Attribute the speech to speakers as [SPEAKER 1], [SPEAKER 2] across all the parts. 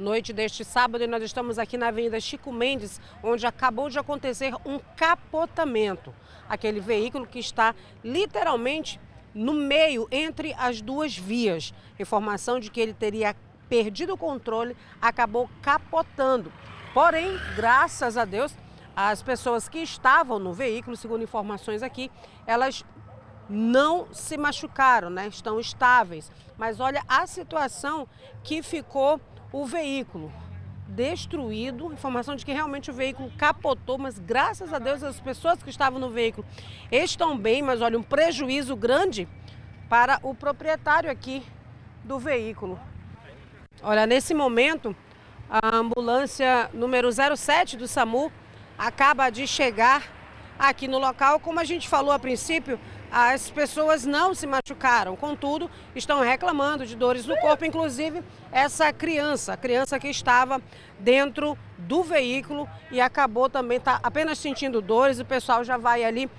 [SPEAKER 1] noite deste sábado nós estamos aqui na Avenida Chico Mendes, onde acabou de acontecer um capotamento. Aquele veículo que está literalmente no meio entre as duas vias. Informação de que ele teria perdido o controle, acabou capotando. Porém, graças a Deus, as pessoas que estavam no veículo, segundo informações aqui, elas não se machucaram, né? Estão estáveis. Mas olha a situação que ficou o veículo destruído, informação de que realmente o veículo capotou, mas graças a Deus as pessoas que estavam no veículo estão bem, mas olha, um prejuízo grande para o proprietário aqui do veículo. Olha, nesse momento, a ambulância número 07 do SAMU acaba de chegar aqui no local. Como a gente falou a princípio, as pessoas não se machucaram, contudo, estão reclamando de dores no corpo, inclusive essa criança, a criança que estava dentro do veículo e acabou também tá apenas sentindo dores. O pessoal já vai ali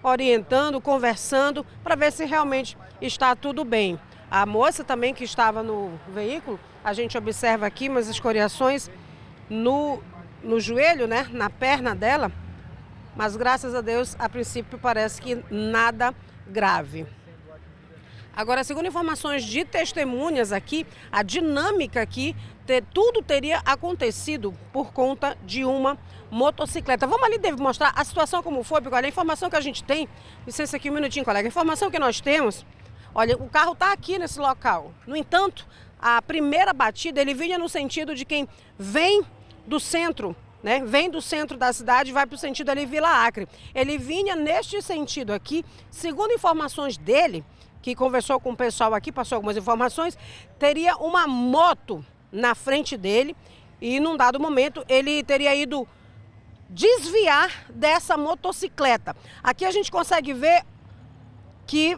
[SPEAKER 1] orientando, conversando para ver se realmente está tudo bem. A moça também que estava no veículo, a gente observa aqui umas escoriações no, no joelho, né, na perna dela mas graças a Deus, a princípio parece que nada grave. Agora, segundo informações de testemunhas aqui, a dinâmica aqui, ter, tudo teria acontecido por conta de uma motocicleta. Vamos ali deve mostrar a situação como foi, porque olha, a informação que a gente tem, licença aqui um minutinho, colega, a informação que nós temos, olha, o carro está aqui nesse local. No entanto, a primeira batida, ele vinha no sentido de quem vem do centro né? Vem do centro da cidade e vai para o sentido ali Vila Acre. Ele vinha neste sentido aqui, segundo informações dele, que conversou com o pessoal aqui, passou algumas informações, teria uma moto na frente dele e num dado momento ele teria ido desviar dessa motocicleta. Aqui a gente consegue ver que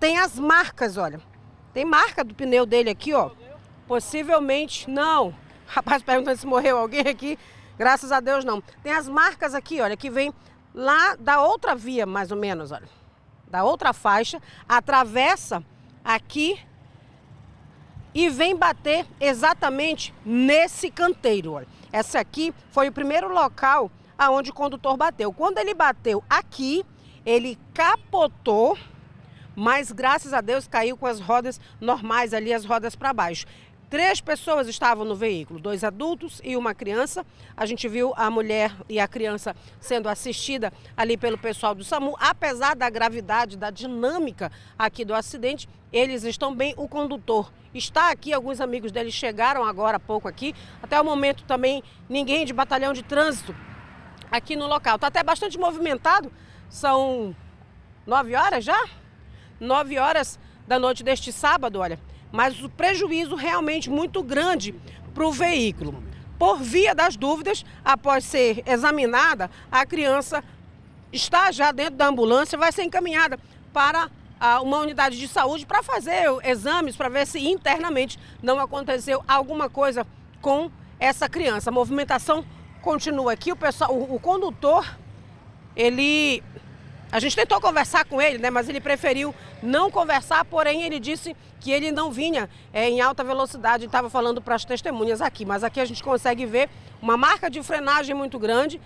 [SPEAKER 1] tem as marcas, olha. Tem marca do pneu dele aqui, ó. Possivelmente não. O rapaz perguntando se morreu alguém aqui. Graças a Deus não. Tem as marcas aqui, olha, que vem lá da outra via, mais ou menos, olha. Da outra faixa, atravessa aqui e vem bater exatamente nesse canteiro, olha. Essa aqui foi o primeiro local aonde o condutor bateu. Quando ele bateu aqui, ele capotou, mas graças a Deus caiu com as rodas normais ali, as rodas para baixo. Três pessoas estavam no veículo, dois adultos e uma criança. A gente viu a mulher e a criança sendo assistida ali pelo pessoal do SAMU. Apesar da gravidade, da dinâmica aqui do acidente, eles estão bem. O condutor está aqui, alguns amigos dele chegaram agora há pouco aqui. Até o momento também ninguém de batalhão de trânsito aqui no local. Está até bastante movimentado. São nove horas já? Nove horas da noite deste sábado, olha mas o prejuízo realmente muito grande para o veículo. Por via das dúvidas, após ser examinada, a criança está já dentro da ambulância, vai ser encaminhada para ah, uma unidade de saúde para fazer exames, para ver se internamente não aconteceu alguma coisa com essa criança. A movimentação continua aqui, o, pessoal, o, o condutor, ele a gente tentou conversar com ele, né, mas ele preferiu não conversar, porém ele disse que ele não vinha é, em alta velocidade, estava falando para as testemunhas aqui. Mas aqui a gente consegue ver uma marca de frenagem muito grande,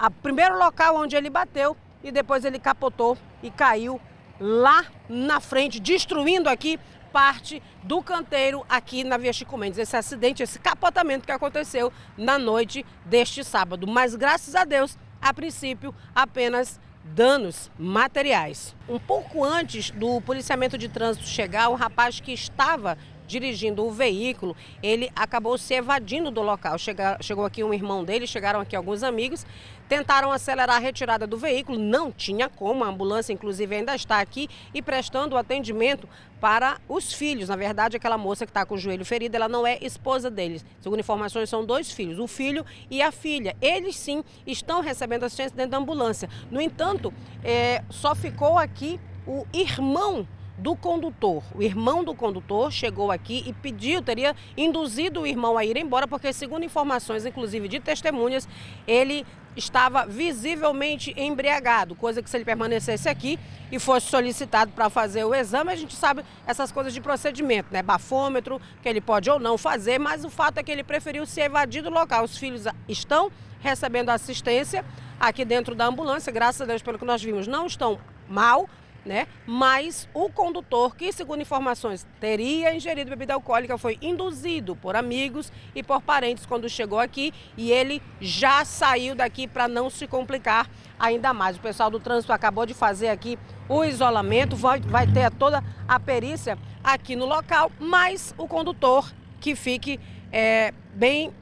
[SPEAKER 1] o primeiro local onde ele bateu e depois ele capotou e caiu lá na frente, destruindo aqui parte do canteiro aqui na Via Chico Mendes. Esse acidente, esse capotamento que aconteceu na noite deste sábado. Mas graças a Deus, a princípio, apenas danos materiais. Um pouco antes do policiamento de trânsito chegar, o rapaz que estava dirigindo o veículo, ele acabou se evadindo do local. Chega, chegou aqui um irmão dele, chegaram aqui alguns amigos, tentaram acelerar a retirada do veículo, não tinha como, a ambulância inclusive ainda está aqui e prestando atendimento para os filhos. Na verdade, aquela moça que está com o joelho ferido, ela não é esposa deles. Segundo informações, são dois filhos, o filho e a filha. Eles sim estão recebendo assistência dentro da ambulância. No entanto, é, só ficou aqui o irmão do condutor. O irmão do condutor chegou aqui e pediu, teria induzido o irmão a ir embora, porque, segundo informações, inclusive de testemunhas, ele estava visivelmente embriagado, coisa que se ele permanecesse aqui e fosse solicitado para fazer o exame, a gente sabe essas coisas de procedimento, né? Bafômetro, que ele pode ou não fazer, mas o fato é que ele preferiu se evadir do local. Os filhos estão recebendo assistência aqui dentro da ambulância, graças a Deus pelo que nós vimos, não estão mal, né? Mas o condutor, que segundo informações teria ingerido bebida alcoólica, foi induzido por amigos e por parentes quando chegou aqui e ele já saiu daqui para não se complicar ainda mais. O pessoal do trânsito acabou de fazer aqui o isolamento, vai, vai ter toda a perícia aqui no local, mas o condutor que fique é, bem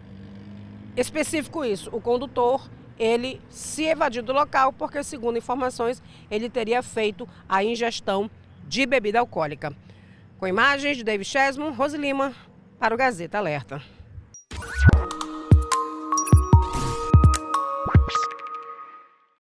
[SPEAKER 1] específico isso, o condutor ele se evadiu do local porque, segundo informações, ele teria feito a ingestão de bebida alcoólica. Com imagens de David Chesman, Rosilima, para o Gazeta Alerta.